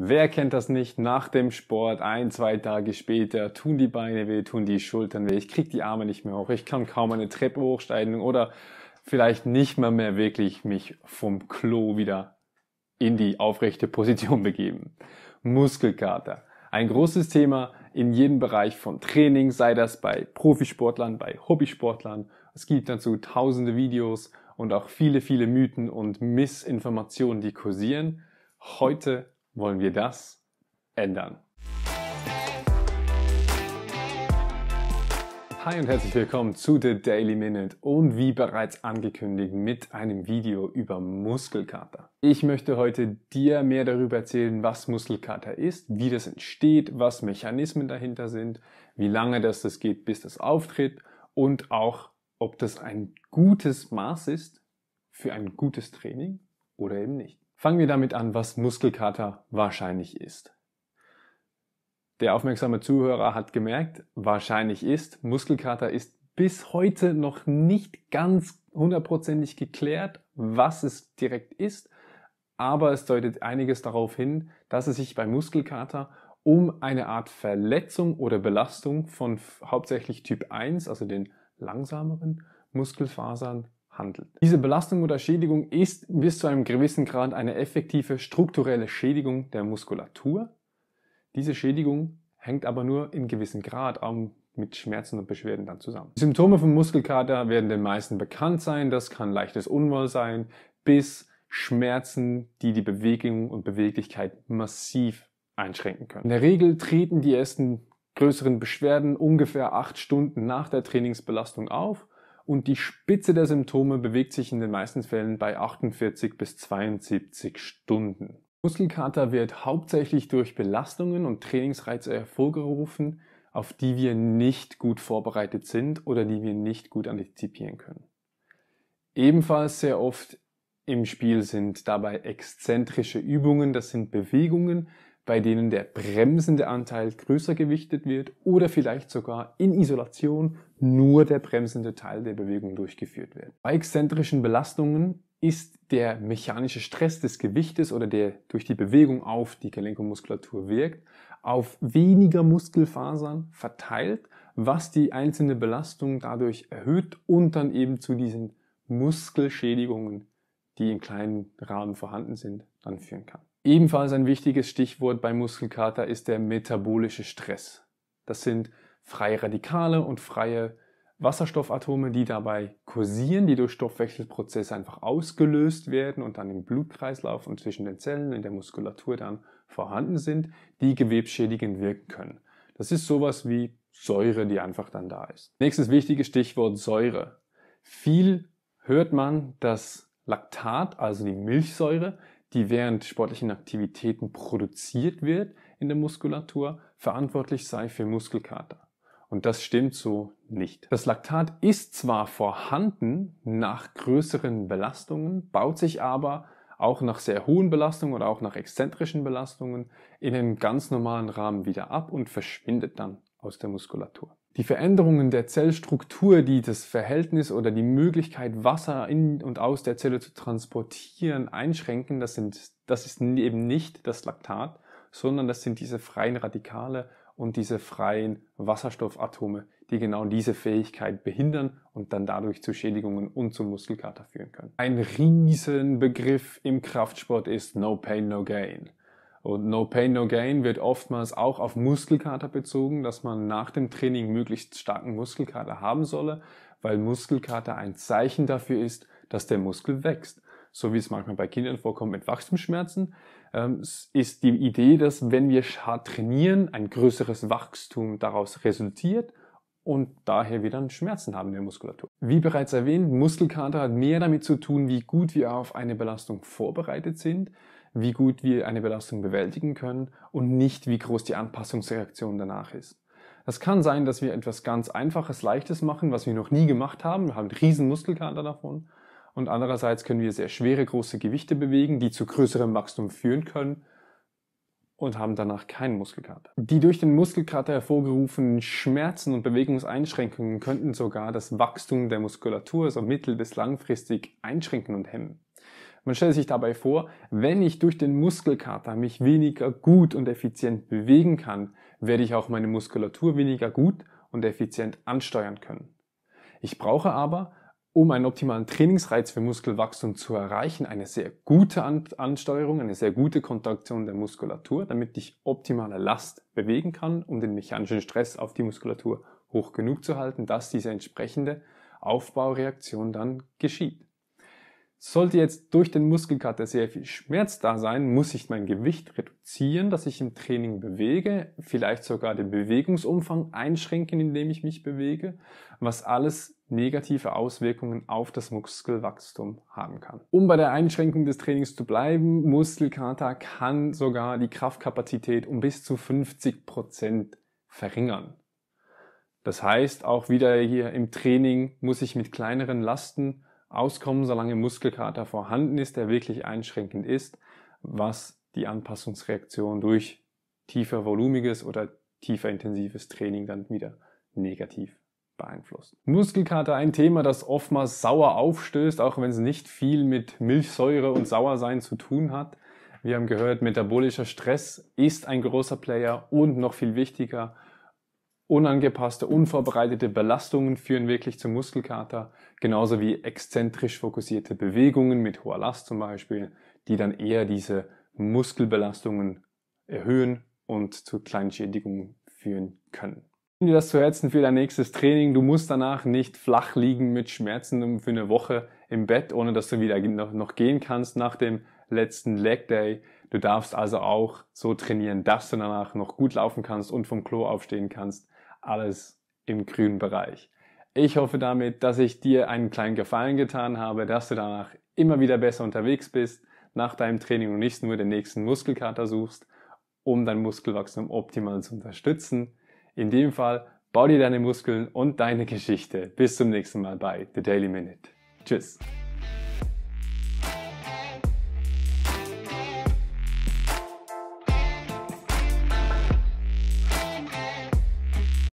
Wer kennt das nicht? Nach dem Sport, ein, zwei Tage später, tun die Beine weh, tun die Schultern weh, ich krieg die Arme nicht mehr hoch, ich kann kaum eine Treppe hochsteigen oder vielleicht nicht mal mehr wirklich mich vom Klo wieder in die aufrechte Position begeben. Muskelkater. Ein großes Thema in jedem Bereich von Training, sei das bei Profisportlern, bei Hobbysportlern. Es gibt dazu tausende Videos und auch viele, viele Mythen und Missinformationen, die kursieren. Heute wollen wir das ändern. Hi und herzlich willkommen zu The Daily Minute und wie bereits angekündigt mit einem Video über Muskelkater. Ich möchte heute dir mehr darüber erzählen, was Muskelkater ist, wie das entsteht, was Mechanismen dahinter sind, wie lange das, das geht, bis das auftritt und auch, ob das ein gutes Maß ist für ein gutes Training oder eben nicht. Fangen wir damit an, was Muskelkater wahrscheinlich ist. Der aufmerksame Zuhörer hat gemerkt, wahrscheinlich ist, Muskelkater ist bis heute noch nicht ganz hundertprozentig geklärt, was es direkt ist, aber es deutet einiges darauf hin, dass es sich bei Muskelkater um eine Art Verletzung oder Belastung von hauptsächlich Typ 1, also den langsameren Muskelfasern handelt. Diese Belastung oder Schädigung ist bis zu einem gewissen Grad eine effektive strukturelle Schädigung der Muskulatur. Diese Schädigung hängt aber nur in gewissem Grad auch mit Schmerzen und Beschwerden dann zusammen. Die Symptome vom Muskelkater werden den meisten bekannt sein. Das kann leichtes Unwohl sein bis Schmerzen, die die Bewegung und Beweglichkeit massiv einschränken können. In der Regel treten die ersten größeren Beschwerden ungefähr acht Stunden nach der Trainingsbelastung auf und die Spitze der Symptome bewegt sich in den meisten Fällen bei 48 bis 72 Stunden. Muskelkater wird hauptsächlich durch Belastungen und Trainingsreize hervorgerufen, auf die wir nicht gut vorbereitet sind oder die wir nicht gut antizipieren können. Ebenfalls sehr oft im Spiel sind dabei exzentrische Übungen, das sind Bewegungen, bei denen der bremsende Anteil größer gewichtet wird oder vielleicht sogar in Isolation nur der bremsende Teil der Bewegung durchgeführt wird. Bei exzentrischen Belastungen ist der mechanische Stress des Gewichtes oder der durch die Bewegung auf die Gelenkomuskulatur wirkt, auf weniger Muskelfasern verteilt, was die einzelne Belastung dadurch erhöht und dann eben zu diesen Muskelschädigungen, die in kleinen Rahmen vorhanden sind, dann führen kann. Ebenfalls ein wichtiges Stichwort bei Muskelkater ist der metabolische Stress. Das sind freie Radikale und freie Wasserstoffatome, die dabei kursieren, die durch Stoffwechselprozesse einfach ausgelöst werden und dann im Blutkreislauf und zwischen den Zellen in der Muskulatur dann vorhanden sind, die gewebschädigend wirken können. Das ist sowas wie Säure, die einfach dann da ist. Nächstes wichtiges Stichwort Säure. Viel hört man, dass Laktat, also die Milchsäure, die während sportlichen Aktivitäten produziert wird in der Muskulatur, verantwortlich sei für Muskelkater. Und das stimmt so nicht. Das Laktat ist zwar vorhanden nach größeren Belastungen, baut sich aber auch nach sehr hohen Belastungen oder auch nach exzentrischen Belastungen in einem ganz normalen Rahmen wieder ab und verschwindet dann aus der Muskulatur die Veränderungen der Zellstruktur, die das Verhältnis oder die Möglichkeit, Wasser in und aus der Zelle zu transportieren, einschränken, das, sind, das ist eben nicht das Laktat, sondern das sind diese freien Radikale und diese freien Wasserstoffatome, die genau diese Fähigkeit behindern und dann dadurch zu Schädigungen und zum Muskelkater führen können. Ein Riesenbegriff im Kraftsport ist No Pain, No Gain. Und No Pain, No Gain wird oftmals auch auf Muskelkater bezogen, dass man nach dem Training möglichst starken Muskelkater haben solle, weil Muskelkater ein Zeichen dafür ist, dass der Muskel wächst. So wie es manchmal bei Kindern vorkommt mit Wachstumsschmerzen, ähm, ist die Idee, dass wenn wir hart trainieren, ein größeres Wachstum daraus resultiert und daher wir dann Schmerzen haben in der Muskulatur. Wie bereits erwähnt, Muskelkater hat mehr damit zu tun, wie gut wir auf eine Belastung vorbereitet sind, wie gut wir eine Belastung bewältigen können und nicht, wie groß die Anpassungsreaktion danach ist. Das kann sein, dass wir etwas ganz Einfaches, Leichtes machen, was wir noch nie gemacht haben. Wir haben riesen Muskelkater davon. Und andererseits können wir sehr schwere, große Gewichte bewegen, die zu größerem Wachstum führen können und haben danach keinen Muskelkater. Die durch den Muskelkater hervorgerufenen Schmerzen und Bewegungseinschränkungen könnten sogar das Wachstum der Muskulatur so mittel- bis langfristig einschränken und hemmen. Man stellt sich dabei vor, wenn ich durch den Muskelkater mich weniger gut und effizient bewegen kann, werde ich auch meine Muskulatur weniger gut und effizient ansteuern können. Ich brauche aber, um einen optimalen Trainingsreiz für Muskelwachstum zu erreichen, eine sehr gute Ansteuerung, eine sehr gute Kontraktion der Muskulatur, damit ich optimale Last bewegen kann, um den mechanischen Stress auf die Muskulatur hoch genug zu halten, dass diese entsprechende Aufbaureaktion dann geschieht. Sollte jetzt durch den Muskelkater sehr viel Schmerz da sein, muss ich mein Gewicht reduzieren, dass ich im Training bewege, vielleicht sogar den Bewegungsumfang einschränken, indem ich mich bewege, was alles negative Auswirkungen auf das Muskelwachstum haben kann. Um bei der Einschränkung des Trainings zu bleiben, Muskelkater kann sogar die Kraftkapazität um bis zu 50% Prozent verringern. Das heißt, auch wieder hier im Training muss ich mit kleineren Lasten auskommen, solange Muskelkater vorhanden ist, der wirklich einschränkend ist, was die Anpassungsreaktion durch tiefer volumiges oder tiefer intensives Training dann wieder negativ beeinflusst. Muskelkater ein Thema, das oftmals sauer aufstößt, auch wenn es nicht viel mit Milchsäure und Sauersein zu tun hat. Wir haben gehört, metabolischer Stress ist ein großer Player und noch viel wichtiger, Unangepasste, unvorbereitete Belastungen führen wirklich zum Muskelkater, genauso wie exzentrisch fokussierte Bewegungen mit hoher Last zum Beispiel, die dann eher diese Muskelbelastungen erhöhen und zu kleinen Schädigungen führen können. Nimm dir das zu Herzen für dein nächstes Training. Du musst danach nicht flach liegen mit Schmerzen für eine Woche im Bett, ohne dass du wieder noch gehen kannst nach dem letzten Leg Day. Du darfst also auch so trainieren, dass du danach noch gut laufen kannst und vom Klo aufstehen kannst alles im grünen Bereich. Ich hoffe damit, dass ich dir einen kleinen Gefallen getan habe, dass du danach immer wieder besser unterwegs bist, nach deinem Training und nicht nur den nächsten Muskelkater suchst, um dein Muskelwachstum optimal zu unterstützen. In dem Fall, bau dir deine Muskeln und deine Geschichte. Bis zum nächsten Mal bei The Daily Minute. Tschüss.